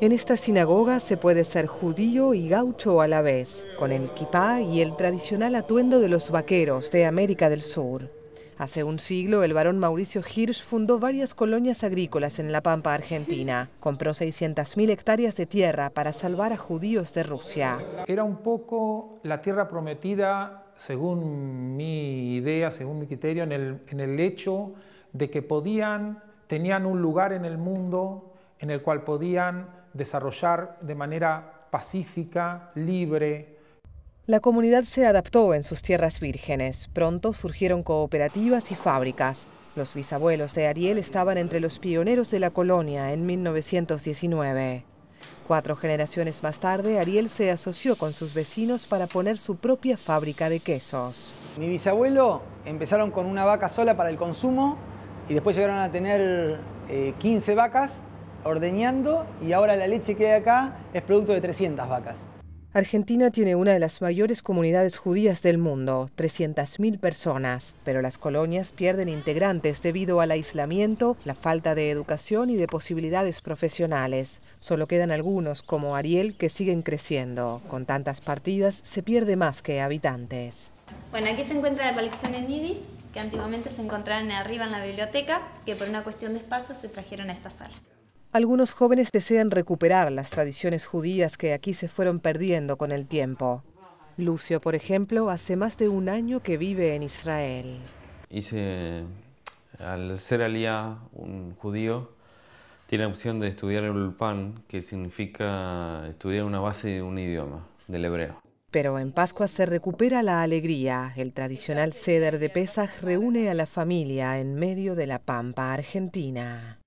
En esta sinagoga se puede ser judío y gaucho a la vez, con el kipá y el tradicional atuendo de los vaqueros de América del Sur. Hace un siglo, el barón Mauricio Hirsch fundó varias colonias agrícolas en la Pampa Argentina. Compró 600.000 hectáreas de tierra para salvar a judíos de Rusia. Era un poco la tierra prometida, según mi idea, según mi criterio, en el, en el hecho de que podían tenían un lugar en el mundo en el cual podían desarrollar de manera pacífica, libre. La comunidad se adaptó en sus tierras vírgenes. Pronto surgieron cooperativas y fábricas. Los bisabuelos de Ariel estaban entre los pioneros de la colonia en 1919. Cuatro generaciones más tarde, Ariel se asoció con sus vecinos para poner su propia fábrica de quesos. Mi bisabuelo empezaron con una vaca sola para el consumo y después llegaron a tener 15 eh, vacas ordeñando y ahora la leche que hay acá es producto de 300 vacas. Argentina tiene una de las mayores comunidades judías del mundo, 300.000 personas, pero las colonias pierden integrantes debido al aislamiento, la falta de educación y de posibilidades profesionales. Solo quedan algunos, como Ariel, que siguen creciendo. Con tantas partidas se pierde más que habitantes. Bueno, aquí se encuentra la colección en Yiddish, que antiguamente se encontraban arriba en la biblioteca, que por una cuestión de espacio se trajeron a esta sala algunos jóvenes desean recuperar las tradiciones judías que aquí se fueron perdiendo con el tiempo. Lucio, por ejemplo, hace más de un año que vive en Israel. Hice, al ser alía un judío, tiene la opción de estudiar el Ulpan, que significa estudiar una base de un idioma, del hebreo. Pero en Pascua se recupera la alegría. El tradicional ceder de Pesaj reúne a la familia en medio de la pampa argentina.